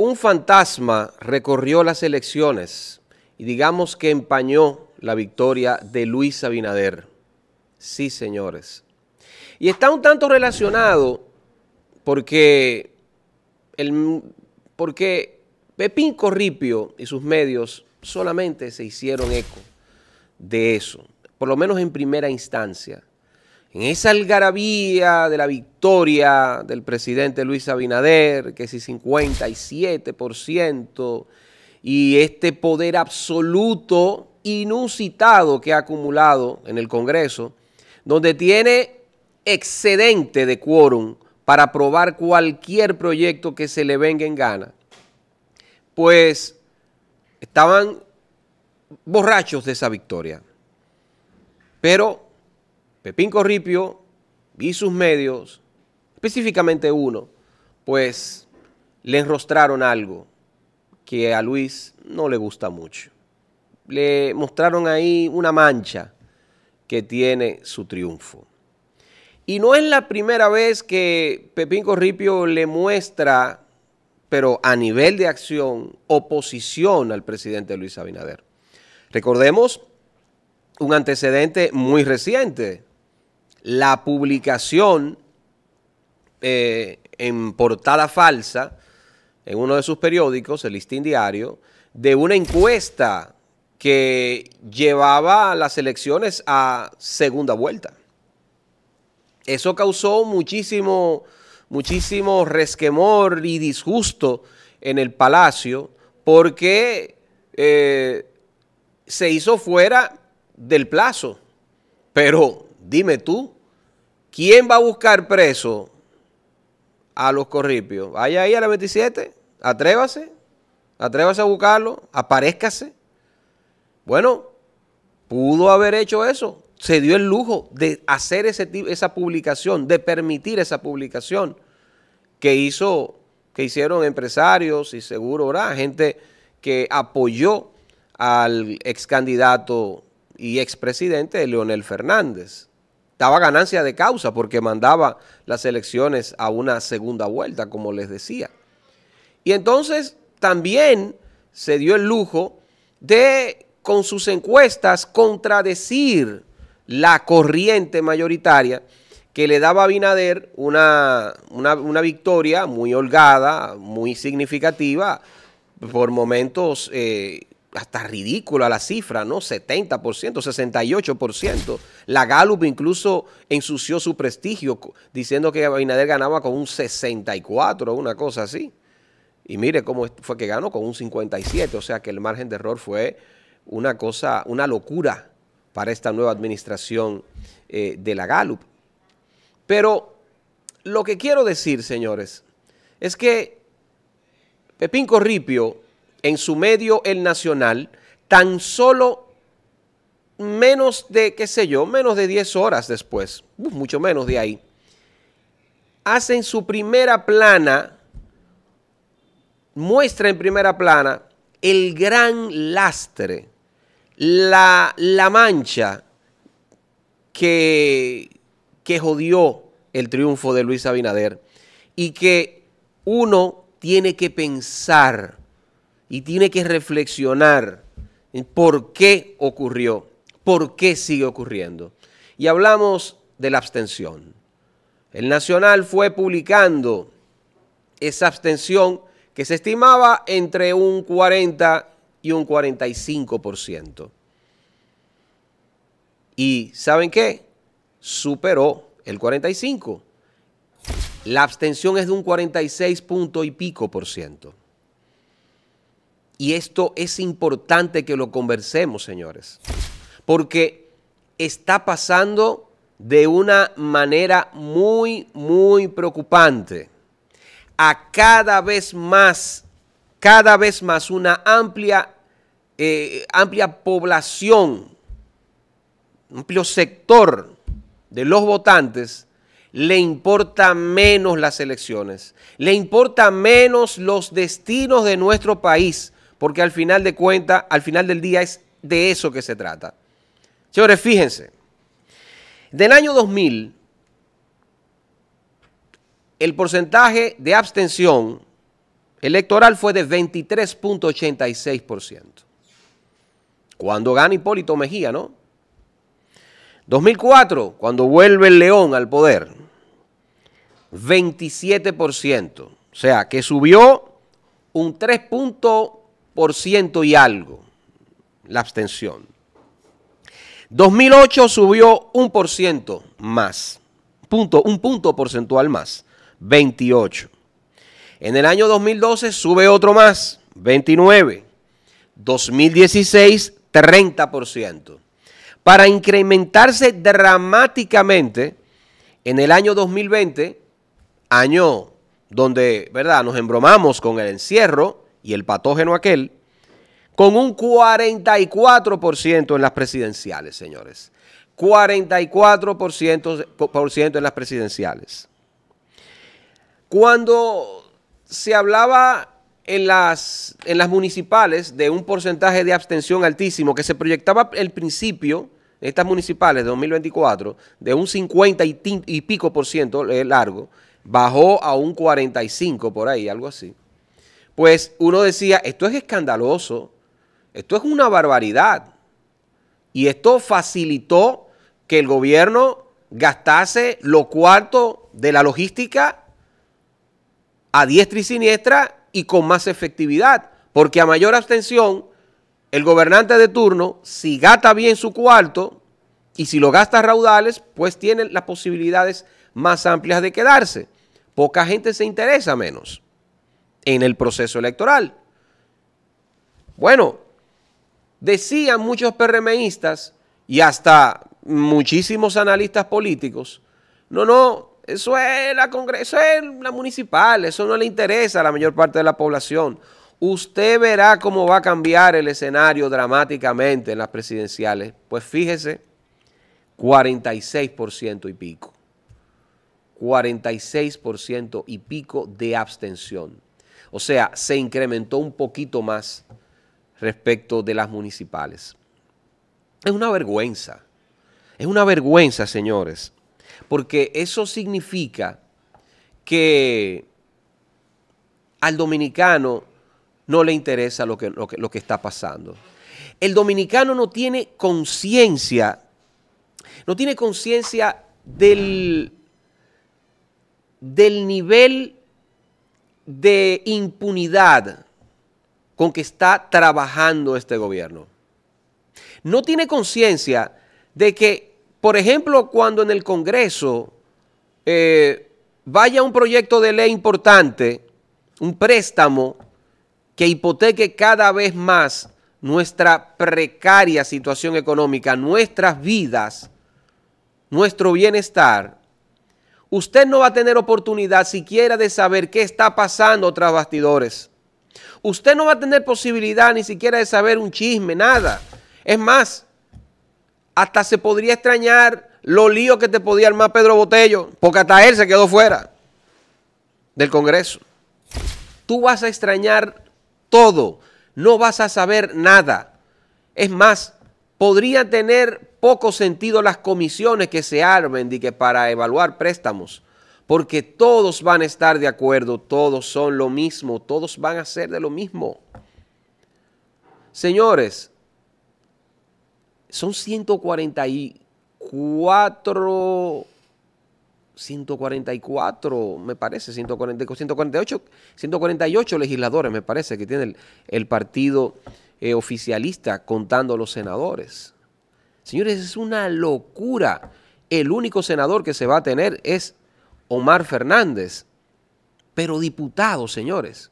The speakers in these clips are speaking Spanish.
Un fantasma recorrió las elecciones y digamos que empañó la victoria de Luis Abinader. Sí, señores. Y está un tanto relacionado porque, porque Pepín Corripio y sus medios solamente se hicieron eco de eso, por lo menos en primera instancia en esa algarabía de la victoria del presidente Luis Abinader, que el 57%, y este poder absoluto inusitado que ha acumulado en el Congreso, donde tiene excedente de quórum para aprobar cualquier proyecto que se le venga en gana, pues estaban borrachos de esa victoria. Pero Pepín Corripio y sus medios, específicamente uno, pues le enrostraron algo que a Luis no le gusta mucho. Le mostraron ahí una mancha que tiene su triunfo. Y no es la primera vez que Pepín Corripio le muestra, pero a nivel de acción, oposición al presidente Luis Abinader. Recordemos un antecedente muy reciente, la publicación eh, en portada falsa, en uno de sus periódicos, el listín diario, de una encuesta que llevaba las elecciones a segunda vuelta. Eso causó muchísimo, muchísimo resquemor y disgusto en el palacio porque eh, se hizo fuera del plazo. Pero dime tú, ¿quién va a buscar preso a los corripios? Vaya ahí a la 27, atrévase, atrévase a buscarlo, aparézcase. Bueno, pudo haber hecho eso, se dio el lujo de hacer ese, esa publicación, de permitir esa publicación que hizo, que hicieron empresarios y seguro ¿verdad? gente que apoyó al ex candidato y expresidente Leonel Fernández daba ganancia de causa porque mandaba las elecciones a una segunda vuelta, como les decía. Y entonces también se dio el lujo de, con sus encuestas, contradecir la corriente mayoritaria que le daba a Binader una, victoria muy holgada, muy significativa, por momentos eh, hasta ridícula la cifra, ¿no? 70%, 68%. La Gallup incluso ensució su prestigio diciendo que Abinader ganaba con un 64, una cosa así. Y mire cómo fue que ganó con un 57, o sea que el margen de error fue una cosa, una locura para esta nueva administración eh, de la Gallup. Pero lo que quiero decir, señores, es que Pepín Corripio en su medio el nacional, tan solo menos de, qué sé yo, menos de 10 horas después, mucho menos de ahí, hacen su primera plana, muestra en primera plana el gran lastre, la, la mancha que, que jodió el triunfo de Luis Abinader y que uno tiene que pensar y tiene que reflexionar por qué ocurrió, por qué sigue ocurriendo. Y hablamos de la abstención. El Nacional fue publicando esa abstención que se estimaba entre un 40 y un 45%. Y ¿saben qué? Superó el 45%. La abstención es de un 46 punto y pico por ciento. Y esto es importante que lo conversemos, señores, porque está pasando de una manera muy, muy preocupante a cada vez más, cada vez más una amplia, eh, amplia población, amplio sector de los votantes le importa menos las elecciones, le importa menos los destinos de nuestro país, porque al final de cuentas, al final del día es de eso que se trata. Señores, fíjense, del año 2000, el porcentaje de abstención electoral fue de 23.86%. Cuando gana Hipólito Mejía, ¿no? 2004, cuando vuelve el León al poder, 27%. O sea, que subió un 3.8% y algo la abstención. 2008 subió un por ciento más, punto, un punto porcentual más, 28. En el año 2012 sube otro más, 29. 2016, 30%. Para incrementarse dramáticamente en el año 2020, año donde, ¿verdad?, nos embromamos con el encierro, y el patógeno aquel, con un 44% en las presidenciales, señores. 44% en las presidenciales. Cuando se hablaba en las, en las municipales de un porcentaje de abstención altísimo que se proyectaba el principio estas municipales de 2024 de un 50 y, y pico por ciento eh, largo, bajó a un 45 por ahí, algo así pues uno decía, esto es escandaloso, esto es una barbaridad. Y esto facilitó que el gobierno gastase lo cuarto de la logística a diestra y siniestra y con más efectividad, porque a mayor abstención, el gobernante de turno, si gasta bien su cuarto y si lo gasta raudales, pues tiene las posibilidades más amplias de quedarse. Poca gente se interesa menos en el proceso electoral. Bueno, decían muchos PRMistas y hasta muchísimos analistas políticos, no, no, eso es la Congreso, es la municipal, eso no le interesa a la mayor parte de la población. Usted verá cómo va a cambiar el escenario dramáticamente en las presidenciales. Pues fíjese, 46% y pico. 46% y pico de abstención. O sea, se incrementó un poquito más respecto de las municipales. Es una vergüenza. Es una vergüenza, señores, porque eso significa que al dominicano no le interesa lo que, lo que, está pasando. El dominicano no tiene conciencia, no tiene conciencia del, del nivel de impunidad con que está trabajando este gobierno. No tiene conciencia de que, por ejemplo, cuando en el Congreso eh, vaya un proyecto de ley importante, un préstamo que hipoteque cada vez más nuestra precaria situación económica, nuestras vidas, nuestro bienestar, usted no va a tener oportunidad siquiera de saber qué está pasando tras bastidores. Usted no va a tener posibilidad ni siquiera de saber un chisme, nada. Es más, hasta se podría extrañar lo lío que te podía armar Pedro Botello, porque hasta él se quedó fuera del Congreso. Tú vas a extrañar todo, no vas a saber nada. Es más, podría tener poco sentido las comisiones que se armen que para evaluar préstamos, porque todos van a estar de acuerdo, todos son lo mismo, todos van a ser de lo mismo. Señores, son 144 144, me parece, 148, 148 legisladores, me parece, que tiene el, el partido eh, oficialista contando los senadores. Señores, es una locura. El único senador que se va a tener es Omar Fernández, pero diputado, señores.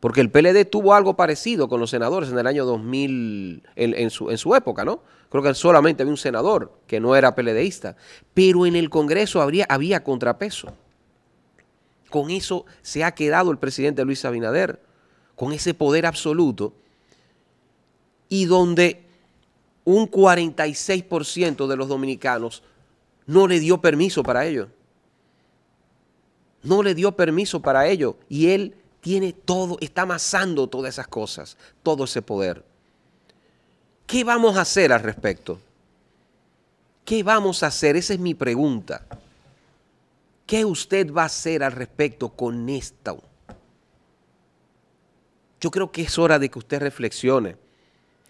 Porque el PLD tuvo algo parecido con los senadores en el año 2000, en, su, época, ¿no? Creo que solamente había un senador que no era PLDista. Pero en el Congreso habría, había contrapeso. Con eso se ha quedado el presidente Luis Abinader, con ese poder absoluto y donde un 46% de los dominicanos no le dio permiso para ello. No le dio permiso para ello. Y él tiene todo, está amasando todas esas cosas, todo ese poder. ¿Qué vamos a hacer al respecto? ¿Qué vamos a hacer? Esa es mi pregunta. ¿Qué usted va a hacer al respecto con esto? Yo creo que es hora de que usted reflexione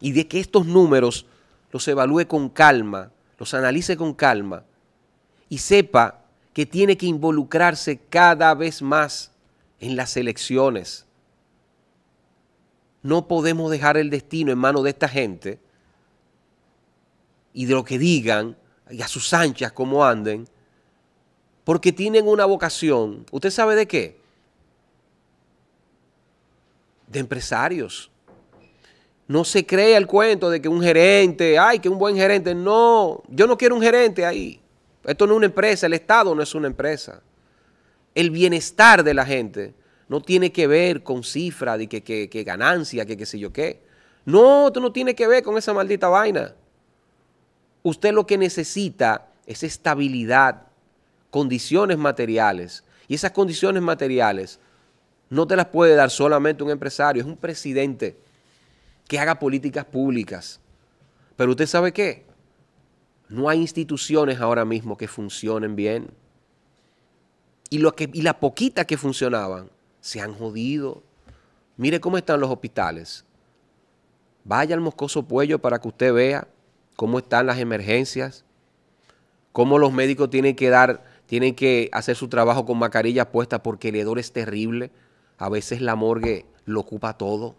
y de que estos números los evalúe con calma, los analice con calma y sepa que tiene que involucrarse cada vez más en las elecciones. No podemos dejar el destino en manos de esta gente y de lo que digan y a sus anchas como anden, porque tienen una vocación. ¿Usted sabe de qué? De empresarios no se crea el cuento de que un gerente, ay, que un buen gerente. No, yo no quiero un gerente ahí. Esto no es una empresa, el Estado no es una empresa. El bienestar de la gente no tiene que ver con cifras, de que, que ganancia, que qué sé yo qué. No, esto no tiene que ver con esa maldita vaina. Usted lo que necesita es estabilidad, condiciones materiales. Y esas condiciones materiales no te las puede dar solamente un empresario, es un presidente que haga políticas públicas. Pero usted sabe qué? No hay instituciones ahora mismo que funcionen bien. Y, lo que, las que funcionaban se han jodido. Mire cómo están los hospitales. Vaya al Moscoso Puello para que usted vea cómo están las emergencias, cómo los médicos tienen que dar, tienen que hacer su trabajo con mascarilla puesta porque el hedor es terrible. A veces la morgue lo ocupa todo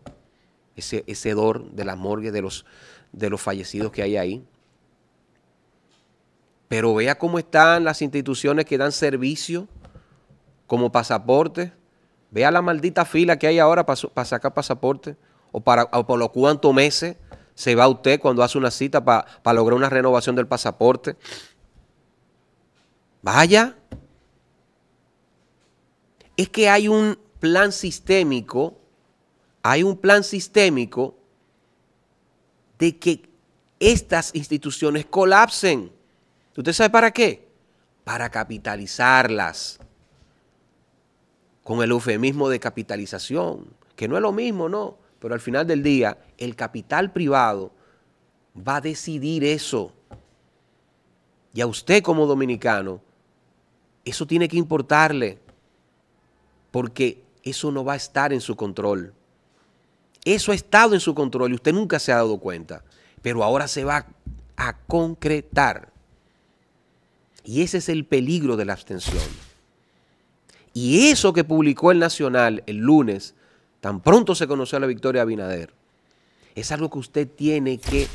ese, ese hedor de la morgue de los, de los fallecidos que hay ahí. Pero vea cómo están las instituciones que dan servicio como pasaporte Vea la maldita fila que hay ahora para, sacar pasaporte o, para, por los cuantos meses se va usted cuando hace una cita para lograr una renovación del pasaporte. Vaya. Es que hay un plan sistémico hay un plan sistémico de que estas instituciones colapsen. ¿Usted sabe para qué? Para capitalizarlas. Con el eufemismo de capitalización, que no es lo mismo, no. Pero al final del día, el capital privado va a decidir eso. Y a usted como dominicano, eso tiene que importarle, porque eso no va a estar en su control. Eso ha estado en su control y usted nunca se ha dado cuenta. Pero ahora se va a concretar. Y ese es el peligro de la abstención. Y eso que publicó el Nacional el lunes, tan pronto se conoció la victoria de Abinader, es algo que usted tiene que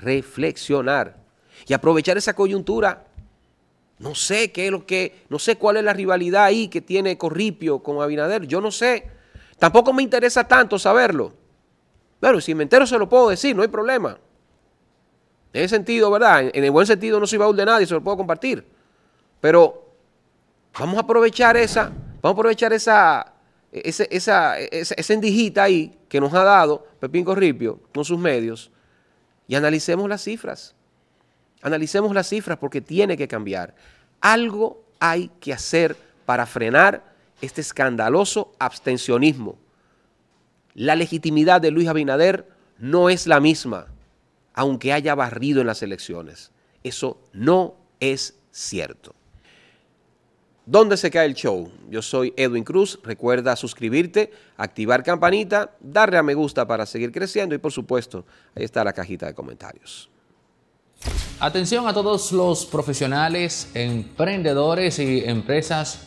reflexionar y aprovechar esa coyuntura. No sé qué es lo que, no sé cuál es la rivalidad ahí que tiene Corripio con Abinader, yo no sé. Tampoco me interesa tanto saberlo. Claro, si me entero se lo puedo decir, no hay problema. En ese sentido, ¿verdad? En, el buen sentido no soy baúl de nadie, se lo puedo compartir. Pero vamos a aprovechar esa, vamos a aprovechar esa, ese, esa, endijita ahí que nos ha dado Pepín Corripio con sus medios y analicemos las cifras. Analicemos las cifras porque tiene que cambiar. Algo hay que hacer para frenar este escandaloso abstencionismo. La legitimidad de Luis Abinader no es la misma, aunque haya barrido en las elecciones. Eso no es cierto. ¿Dónde se cae el show? Yo soy Edwin Cruz. Recuerda suscribirte, activar campanita, darle a me gusta para seguir creciendo y por supuesto, ahí está la cajita de comentarios. Atención a todos los profesionales, emprendedores y empresas